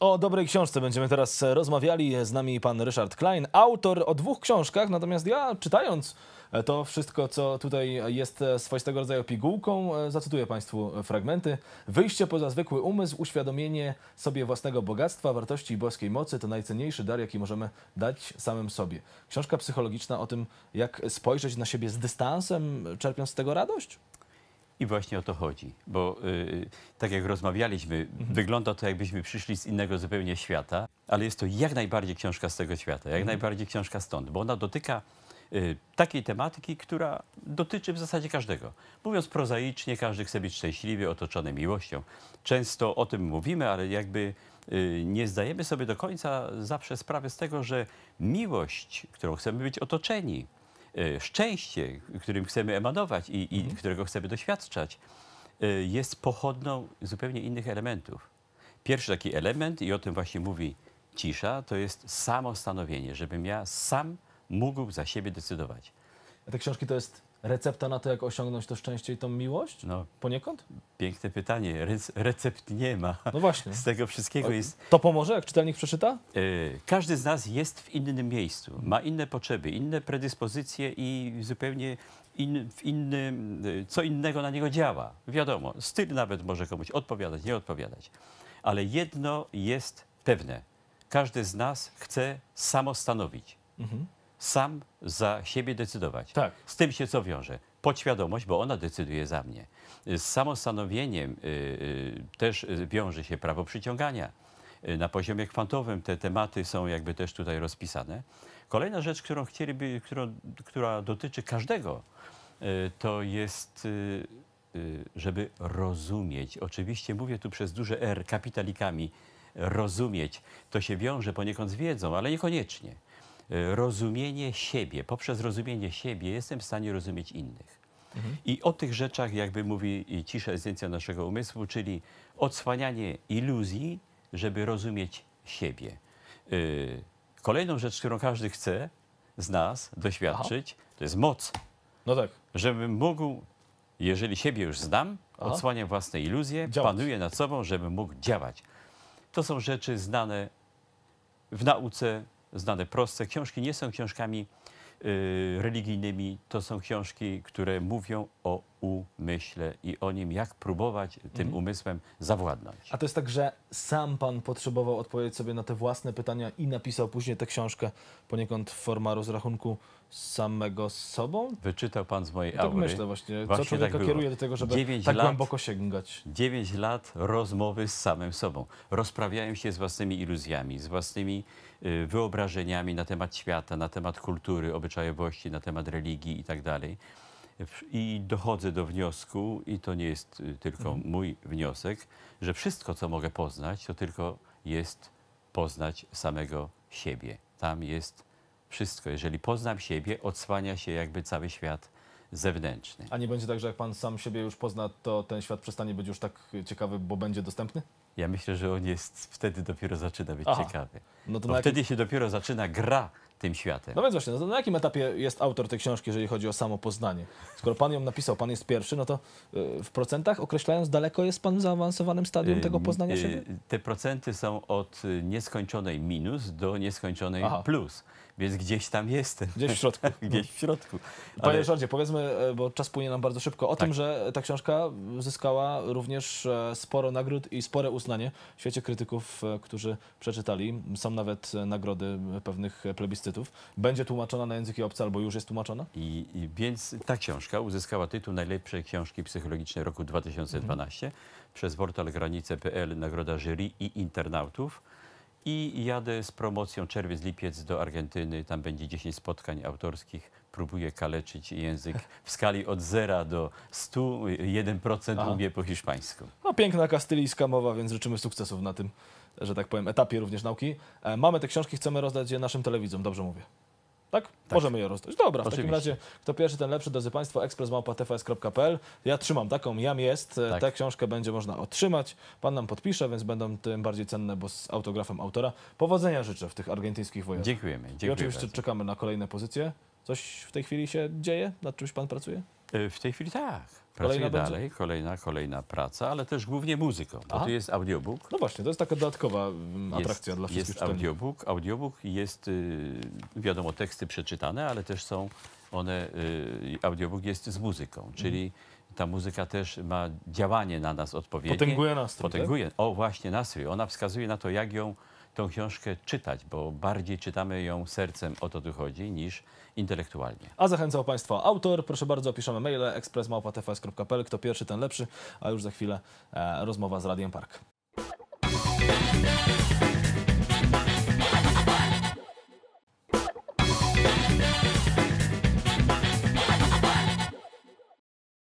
O dobrej książce będziemy teraz e, rozmawiali. Z nami pan Ryszard Klein, autor o dwóch książkach, natomiast ja czytając e, to wszystko, co tutaj jest e, swoistego rodzaju pigułką, zacytuję Państwu fragmenty. Wyjście poza zwykły umysł, uświadomienie sobie własnego bogactwa, wartości i boskiej mocy to najcenniejszy dar, jaki możemy dać samym sobie. Książka psychologiczna o tym, jak spojrzeć na siebie z dystansem, czerpiąc z tego radość? I właśnie o to chodzi, bo yy, tak jak rozmawialiśmy, mhm. wygląda to jakbyśmy przyszli z innego zupełnie świata, ale jest to jak najbardziej książka z tego świata, jak mhm. najbardziej książka stąd, bo ona dotyka yy, takiej tematyki, która dotyczy w zasadzie każdego. Mówiąc prozaicznie, każdy chce być szczęśliwy, otoczony miłością. Często o tym mówimy, ale jakby yy, nie zdajemy sobie do końca zawsze sprawy z tego, że miłość, którą chcemy być otoczeni, E, szczęście, którym chcemy emanować i, i mhm. którego chcemy doświadczać, e, jest pochodną zupełnie innych elementów. Pierwszy taki element, i o tym właśnie mówi cisza, to jest samostanowienie, żebym ja sam mógł za siebie decydować. A te książki to jest recepta na to, jak osiągnąć to szczęście i tą miłość? No, Poniekąd? piękne pytanie. recept nie ma. No właśnie. Z tego wszystkiego jest. To pomoże, jak czytelnik przeczyta? E, każdy z nas jest w innym miejscu, ma inne potrzeby, inne predyspozycje i zupełnie in, w innym, e, co innego na niego działa. Wiadomo, styl nawet może komuś odpowiadać, nie odpowiadać. Ale jedno jest pewne. Każdy z nas chce samostanowić. Mhm sam za siebie decydować. Tak. Z tym się co wiąże? Podświadomość, bo ona decyduje za mnie. Z samostanowieniem y, y, też y, wiąże się prawo przyciągania. na poziomie kwantowym te tematy są jakby też tutaj rozpisane. Kolejna rzecz, którą chcieliby, którą, która dotyczy każdego, to jest, żeby rozumieć. Oczywiście mówię tu przez duże R kapitalikami, rozumieć. To się wiąże poniekąd z wiedzą, ale niekoniecznie. Y, rozumienie siebie, poprzez rozumienie siebie jestem w stanie rozumieć innych. I o tych rzeczach jakby mówi y, cisza esencja naszego umysłu, czyli odsłanianie iluzji, żeby rozumieć siebie. Y, kolejną rzecz, którą każdy chce z nas doświadczyć, Aha. to jest moc. No tak. Żebym mógł, jeżeli siebie już znam, Aha. odsłaniam własne iluzje, działać. panuję nad sobą, żebym mógł działać. To są rzeczy znane w nauce, znane, proste. Książki nie są książkami y, religijnymi, to są książki, które mówią o umyśle i o nim, jak próbować tym mhm. umysłem zawładnąć. A to jest tak, że sam pan potrzebował odpowiedzieć sobie na te własne pytania i napisał później tę książkę poniekąd forma rozrachunku samego z sobą? Wyczytał pan z mojej ja tak aury. myślę właśnie. właśnie co człowieka tak kieruje do tego, żeby 9 tak lat, głęboko sięgać? Dziewięć lat rozmowy z samym sobą. Rozprawiałem się z własnymi iluzjami, z własnymi y, wyobrażeniami na temat świata, na temat kultury, obyczajowości, na temat religii i tak dalej. I dochodzę do wniosku, i to nie jest y, tylko mhm. mój wniosek, że wszystko, co mogę poznać, to tylko jest poznać samego siebie. Tam jest wszystko. Jeżeli poznam siebie, odsłania się jakby cały świat zewnętrzny. A nie będzie tak, że jak pan sam siebie już pozna, to ten świat przestanie być już tak ciekawy, bo będzie dostępny? Ja myślę, że on jest wtedy dopiero zaczyna być Aha. ciekawy. No to, to wtedy jakim... się dopiero zaczyna gra tym światem. No więc właśnie, no to na jakim etapie jest autor tej książki, jeżeli chodzi o samo poznanie? Skoro pan ją napisał, pan jest pierwszy, no to y, w procentach określając, daleko jest pan w zaawansowanym stadium y, tego poznania y, siebie? Te procenty są od nieskończonej minus do nieskończonej Aha. plus. Więc gdzieś tam jestem. Gdzieś w środku. gdzieś w środku. Ale... Panie Ryszardzie, powiedzmy, e, bo czas płynie nam bardzo szybko, o tak. tym, że ta książka zyskała również e, sporo nagród i spore uznanie w świecie krytyków, e, którzy przeczytali. Sam nawet e, nagrody e, pewnych e, plebiscytów. Będzie tłumaczona na języki obce albo już jest tłumaczona? I, i więc ta książka uzyskała tytuł Najlepszej książki psychologicznej roku 2012 mhm. przez portal granice.pl, nagroda jury i internautów. I jadę z promocją czerwiec-lipiec do Argentyny. Tam będzie 10 spotkań autorskich próbuje kaleczyć język w skali od 0 do 100, 1% Aha. po hiszpańsku. No piękna kastylijska mowa, więc życzymy sukcesów na tym, że tak powiem, etapie również nauki. E, mamy te książki, chcemy rozdać je naszym telewidzom, dobrze mówię. Tak? tak? Możemy je rozdać. Dobra, w takim razie kto pierwszy, ten lepszy. Drodzy Państwo, ekspresmałpa.tfs.pl. Ja trzymam taką, jam jest. E, tak. Tę książkę będzie można otrzymać. Pan nam podpisze, więc będą tym bardziej cenne, bo z autografem autora. Powodzenia życzę w tych argentyńskich wojnach. Dziękujemy. Dziękuję I oczywiście bardzo. czekamy na kolejne pozycje. Coś w tej chwili się dzieje? Nad czymś pan pracuje? E, w tej chwili tak. Pracuję kolejna dalej, będzie? kolejna, kolejna praca, ale też głównie muzyką, bo to jest audiobook. No właśnie, to jest taka dodatkowa mm, atrakcja jest, dla wszystkich Jest audiobook, audiobook jest, y, wiadomo, teksty przeczytane, ale też są one, y, audiobook jest z muzyką, mhm. czyli ta muzyka też ma działanie na nas odpowiednie. Potęguje nastrój, tak? Potęguje, tak? o właśnie, nastrój. Ona wskazuje na to, jak ją tą książkę czytać, bo bardziej czytamy ją sercem, o to tu chodzi, niż intelektualnie. A zachęcał Państwa autor. Proszę bardzo, piszemy maile expressmałpa.tfs.pl. Kto pierwszy, ten lepszy. A już za chwilę e, rozmowa z Radiem Park.